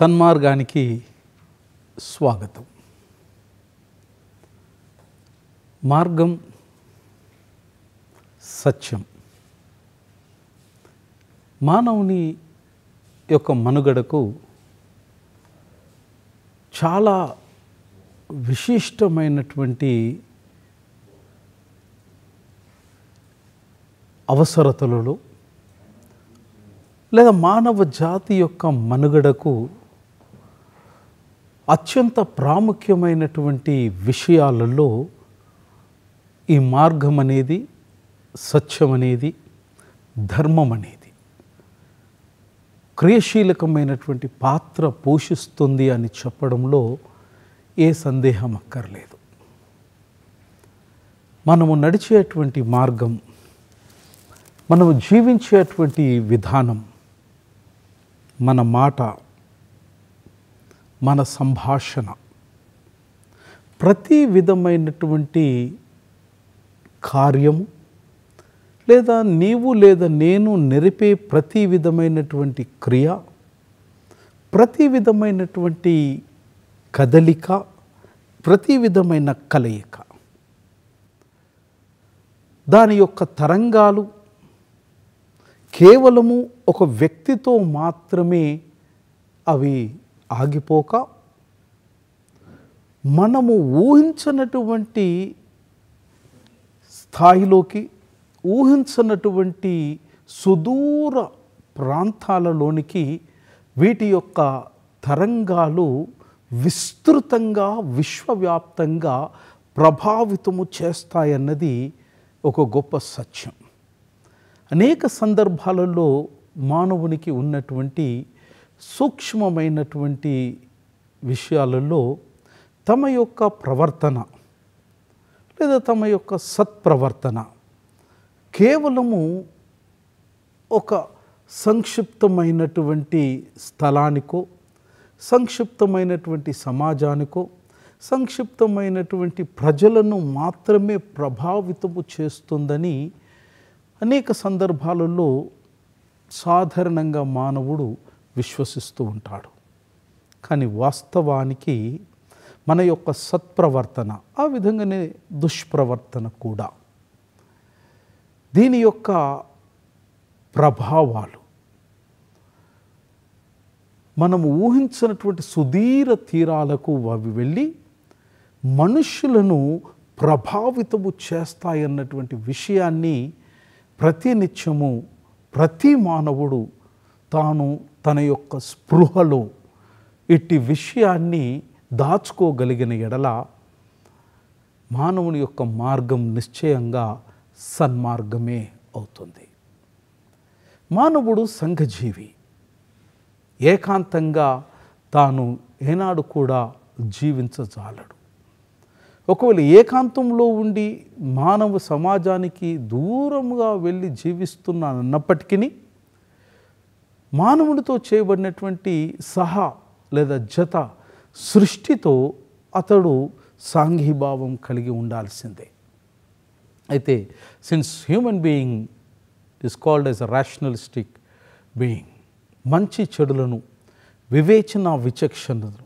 సన్మార్గానికి స్వాగతం మార్గం సత్యం మానవుని యొక్క మనుగడకు చాలా విశిష్టమైనటువంటి అవసరతలలో లేదా మానవ జాతి యొక్క మనుగడకు అత్యంత ప్రాముఖ్యమైనటువంటి విషయాలలో ఈ మార్గం అనేది సత్యం అనేది ధర్మం అనేది క్రియశీలకమైనటువంటి పాత్ర పోషిస్తుంది అని చెప్పడంలో ఏ సందేహం అక్కర్లేదు మనము నడిచేటువంటి మార్గం మనము జీవించేటువంటి విధానం మన మాట మన సంభాషణ ప్రతి విధమైనటువంటి కార్యము లేదా నీవు లేదా నేను నెరిపే ప్రతి విధమైనటువంటి క్రియ ప్రతి విధమైనటువంటి కదలిక ప్రతి విధమైన కలయిక దాని యొక్క తరంగాలు కేవలము ఒక వ్యక్తితో మాత్రమే అవి ఆగిపోక మనము ఊహించనటువంటి స్థాయిలోకి ఊహించనటువంటి సుదూర ప్రాంతాలలోనికి వీటి యొక్క తరంగాలు విస్తృతంగా విశ్వవ్యాప్తంగా ప్రభావితము చేస్తాయన్నది ఒక గొప్ప సత్యం అనేక సందర్భాలలో మానవునికి ఉన్నటువంటి సూక్ష్మమైనటువంటి విషయాలలో తమ యొక్క ప్రవర్తన లేదా తమ యొక్క సత్ప్రవర్తన కేవలము ఒక సంక్షిప్తమైనటువంటి స్థలానికో సంక్షిప్తమైనటువంటి సమాజానికో సంక్షిప్తమైనటువంటి ప్రజలను మాత్రమే ప్రభావితము చేస్తుందని అనేక సందర్భాలలో సాధారణంగా మానవుడు విశ్వసిస్తూ ఉంటాడు కానీ వాస్తవానికి మన యొక్క సత్ప్రవర్తన ఆ విధంగానే దుష్ప్రవర్తన కూడా దీని యొక్క ప్రభావాలు మనం ఊహించినటువంటి సుదీర తీరాలకు అవి వెళ్ళి మనుషులను ప్రభావితము చేస్తాయన్నటువంటి విషయాన్ని ప్రతినిత్యము ప్రతి మానవుడు తాను తన యొక్క స్పృహలో ఇట్టి విషయాన్ని దాచుకోగలిగిన ఎడల మానవుని యొక్క మార్గం నిశ్చయంగా సన్మార్గమే అవుతుంది మానవుడు సంఘజీవి ఏకాంతంగా తాను ఏనాడు కూడా జీవించజాలడు ఒకవేళ ఏకాంతంలో ఉండి మానవ సమాజానికి దూరంగా వెళ్ళి జీవిస్తున్నానన్నప్పటికీ మానవునితో చేయబడినటువంటి సహా లేదా జత సృష్టితో అతడు సాంఘీభావం కలిగి ఉండాల్సిందే అయితే since human being is called as a rationalistic being మంచి చెడులను వివేచన విచక్షణను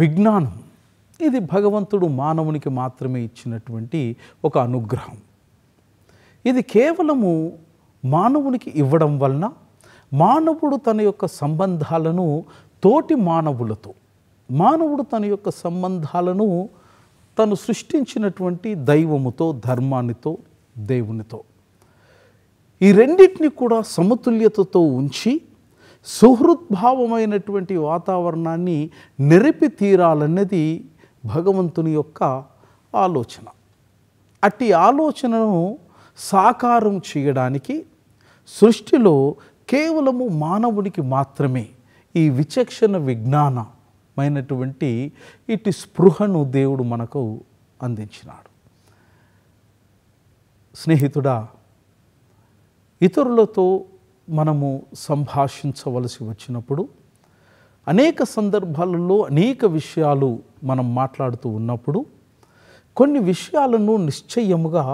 విజ్ఞానం ఇది భగవంతుడు మానవునికి మాత్రమే ఇచ్చినటువంటి ఒక అనుగ్రహం ఇది కేవలము మానవునికి ఇవ్వడం వలన మానవుడు తన యొక్క సంబంధాలను తోటి మానవులతో మానవుడు తన యొక్క సంబంధాలను తను సృష్టించినటువంటి దైవముతో ధర్మానితో దేవునితో ఈ రెండింటిని కూడా సమతుల్యతతో ఉంచి సుహృద్భావమైనటువంటి వాతావరణాన్ని నిరిపి తీరాలన్నది భగవంతుని యొక్క ఆలోచన అట్టి ఆలోచనను సాకారం చేయడానికి సృష్టిలో కేవలము మానవునికి మాత్రమే ఈ విచక్షణ విజ్ఞాన రకమైనటువంటి ఇటు స్పృహను దేవుడు మనకు అందించినాడు స్నేహితుడా ఇతరులతో మనము సంభాషించవలసి వచ్చినప్పుడు అనేక సందర్భాలలో అనేక విషయాలు మనం మాట్లాడుతూ ఉన్నప్పుడు కొన్ని విషయాలను నిశ్చయముగా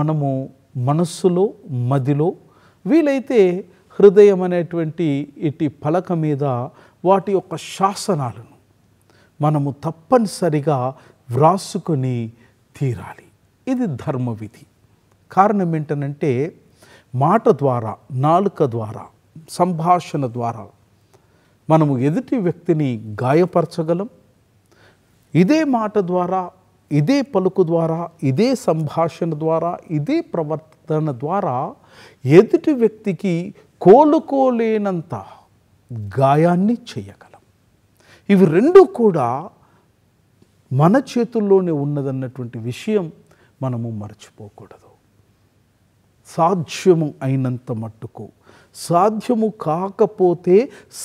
మనము మనస్సులో మదిలో వీలైతే హృదయం అనేటువంటి ఇటు పలక మీద వాటి యొక్క శాసనాలను మనము తప్పనిసరిగా వ్రాసుకొని తీరాలి ఇది ధర్మవిధి కారణం ఏంటనంటే మాట ద్వారా నాలుక ద్వారా సంభాషణ ద్వారా మనము ఎదుటి వ్యక్తిని గాయపరచగలం ఇదే మాట ద్వారా ఇదే పలుకు ద్వారా ఇదే సంభాషణ ద్వారా ఇదే ప్రవర్తన ద్వారా ఎదుటి వ్యక్తికి కోలుకోలేనంత గాయాన్ని చేయగలం ఇవి రెండు కూడా మన చేతుల్లోనే ఉన్నదన్నటువంటి విషయం మనము మర్చిపోకూడదు సాధ్యము అయినంత మట్టుకు సాధ్యము కాకపోతే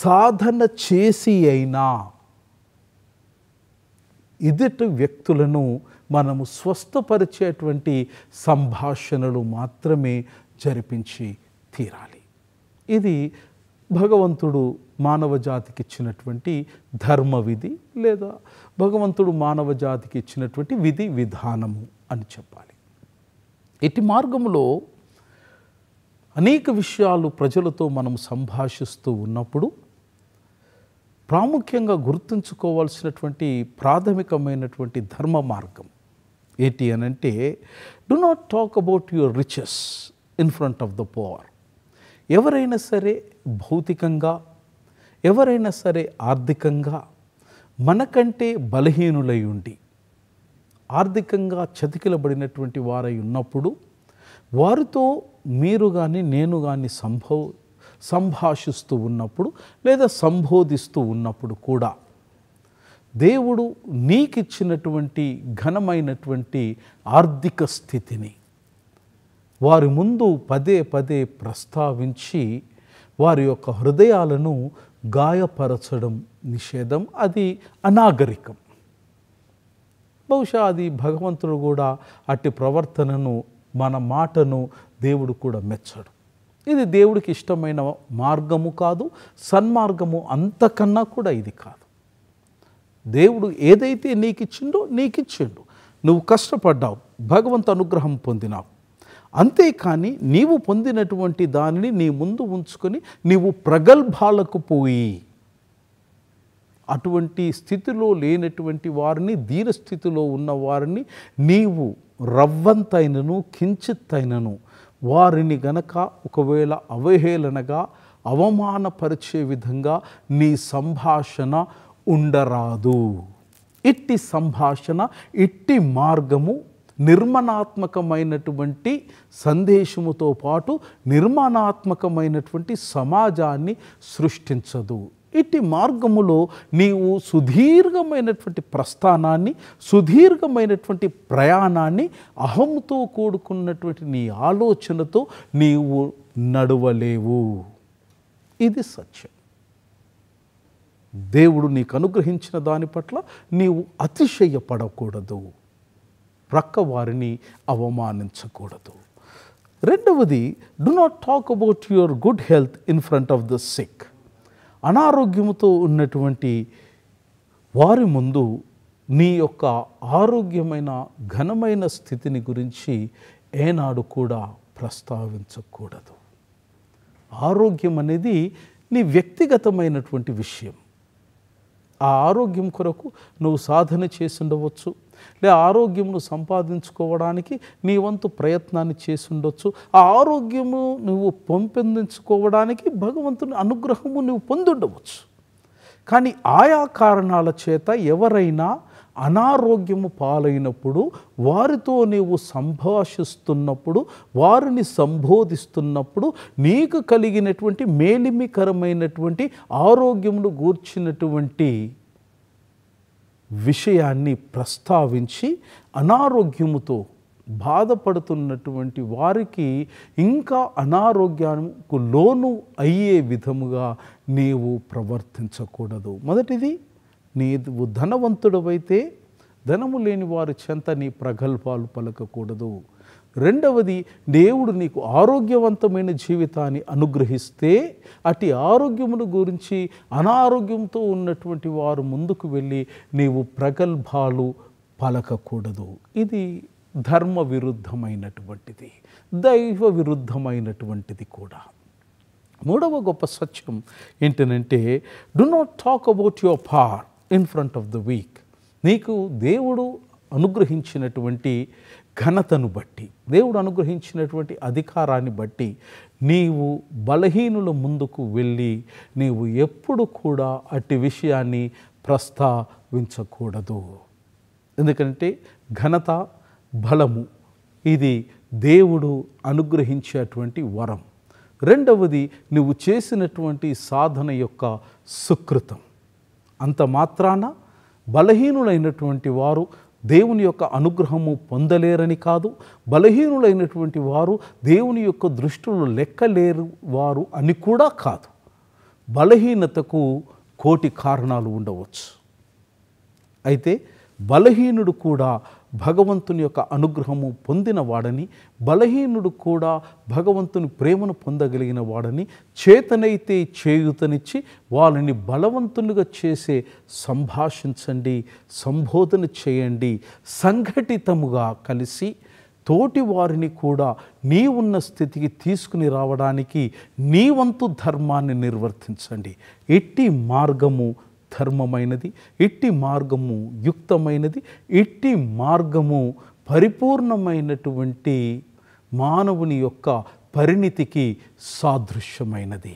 సాధన చేసి అయినా ఎదుటి వ్యక్తులను మనము స్వస్థపరిచేటువంటి సంభాషణలు మాత్రమే జరిపించి తీరాలి ఇది భగవంతుడు మానవ జాతికి ఇచ్చినటువంటి ధర్మ విధి లేదా భగవంతుడు మానవ జాతికి ఇచ్చినటువంటి విధి విధానము అని చెప్పాలి ఇటు మార్గంలో అనేక విషయాలు ప్రజలతో మనం సంభాషిస్తూ ఉన్నప్పుడు ప్రాముఖ్యంగా గుర్తుంచుకోవాల్సినటువంటి ప్రాథమికమైనటువంటి ధర్మ మార్గం ఏంటి అనంటే do not talk about your riches in front of the power ఎవరైనా సరే భౌతికంగా ఎవరైనా సరే ఆర్థికంగా మనకంటే బలహీనులై ఉండి ఆర్థికంగా చతికిలబడినటువంటి వారై ఉన్నప్పుడు వారితో మీరు కానీ నేను కానీ సంభవ సంభాషిస్తూ ఉన్నప్పుడు లేదా సంబోధిస్తూ ఉన్నప్పుడు కూడా దేవుడు నీకిచ్చినటువంటి ఘనమైనటువంటి ఆర్థిక స్థితిని వారి ముందు పదే పదే ప్రస్తావించి వారి యొక్క హృదయాలను గాయపరచడం నిషేధం అది అనాగరికం బహుశా అది భగవంతుడు కూడా అట్టి ప్రవర్తనను మన మాటను దేవుడు కూడా మెచ్చడు ఇది దేవుడికి ఇష్టమైన మార్గము కాదు సన్మార్గము అంతకన్నా కూడా ఇది కాదు దేవుడు ఏదైతే నీకిచ్చిండో నీకిచ్చిండు నువ్వు కష్టపడ్డావు భగవంతు అనుగ్రహం పొందినావు అంతేకాని నీవు పొందినటువంటి దానిని నీ ముందు ఉంచుకొని నీవు ప్రగల్భాలకు పోయి అటువంటి స్థితిలో లేనటువంటి వారిని దీనస్థితిలో ఉన్న వారిని నీవు రవ్వంతైనను కించిత్తైనను వారిని గనక ఒకవేళ అవహేళనగా అవమానపరిచే విధంగా నీ సంభాషణ ఉండరాదు ఇట్టి సంభాషణ ఇట్టి మార్గము నిర్మాణాత్మకమైనటువంటి సందేశముతో పాటు నిర్మాణాత్మకమైనటువంటి సమాజాన్ని సృష్టించదు ఇట్టి మార్గములో నీవు సుదీర్ఘమైనటువంటి ప్రస్థానాన్ని సుదీర్ఘమైనటువంటి ప్రయాణాన్ని అహంతో కూడుకున్నటువంటి నీ ఆలోచనతో నీవు నడవలేవు ఇది సత్యం దేవుడు నీకు అనుగ్రహించిన దాని పట్ల నీవు అతిశయపడకూడదు ప్రక్క వారిని అవమానించకూడదు రెండవది do not talk about your good health in front of the sick అనారోగ్యంతో ఉన్నటువంటి వారి ముందు నీ యొక్క ఆరోగ్యమైన ఘనమైన స్థితిని గురించి ఏనాడు కూడా ప్రస్తావించకూడదు ఆరోగ్యం అనేది నీ వ్యక్తిగతమైనటువంటి విషయం ఆ ఆరోగ్యం కొరకు నువ్వు సాధన చేసి ఉండవచ్చు లే ఆరోగ్యమును సంపాదించుకోవడానికి నీ వంతు ప్రయత్నాన్ని చేసి ఉండొచ్చు ఆ ఆరోగ్యము నువ్వు పెంపొందించుకోవడానికి భగవంతుని అనుగ్రహము నువ్వు పొందుండవచ్చు కానీ ఆయా కారణాల చేత ఎవరైనా అనారోగ్యము పాలైనప్పుడు వారితో నీవు సంభాషిస్తున్నప్పుడు వారిని సంబోధిస్తున్నప్పుడు నీకు కలిగినటువంటి మేలిమికరమైనటువంటి ఆరోగ్యమును గూర్చినటువంటి విషయాన్ని ప్రస్తావించి అనారోగ్యముతో బాధపడుతున్నటువంటి వారికి ఇంకా అనారోగ్యానికి లోను అయ్యే విధముగా నీవు ప్రవర్తించకూడదు మొదటిది నీవు ధనవంతుడవైతే ధనము లేని వారి చెంత నీ ప్రగల్భాలు పలకకూడదు రెండవది దేవుడు నీకు ఆరోగ్యవంతమైన జీవితాన్ని అనుగ్రహిస్తే అటు ఆరోగ్యమును గురించి అనారోగ్యంతో ఉన్నటువంటి వారు ముందుకు వెళ్ళి నీవు ప్రగల్భాలు పలకకూడదు ఇది ధర్మ విరుద్ధమైనటువంటిది దైవ విరుద్ధమైనటువంటిది కూడా మూడవ గొప్ప సత్యం ఏంటనంటే do not talk about your power in front of the weak నీకు దేవుడు అనుగ్రహించినటువంటి ఘనతను బట్టి దేవుడు అనుగ్రహించినటువంటి అధికారాన్ని బట్టి నీవు బలహీనుల ముందుకు వెళ్ళి నీవు ఎప్పుడు కూడా అట్టి విషయాన్ని ప్రస్తావించకూడదు ఎందుకంటే ఘనత బలము ఇది దేవుడు అనుగ్రహించేటువంటి వరం రెండవది నువ్వు చేసినటువంటి సాధన యొక్క సుకృతం అంత మాత్రాన బలహీనులైనటువంటి వారు దేవుని యొక్క అనుగ్రహము పొందలేరని కాదు బలహీనులైనటువంటి వారు దేవుని యొక్క దృష్టిలో లెక్కలేరు వారు అని కూడా కాదు బలహీనతకు కోటి కారణాలు ఉండవచ్చు అయితే బలహీనుడు కూడా భగవంతుని యొక్క అనుగ్రహము పొందిన వాడని బలహీనుడు కూడా భగవంతుని ప్రేమను పొందగలిగిన వాడని చేతనైతే చేయుతనిచ్చి వాళ్ళని బలవంతునిగా చేసే సంభాషించండి సంబోధన చేయండి సంఘటితముగా కలిసి తోటి వారిని కూడా నీ ఉన్న స్థితికి తీసుకుని రావడానికి నీ వంతు ధర్మాన్ని నిర్వర్తించండి ఎట్టి మార్గము ధర్మమైనది ఇట్టి మార్గము యుక్తమైనది ఇట్టి మార్గము పరిపూర్ణమైనటువంటి మానవుని యొక్క పరిణితికి సాదృశ్యమైనది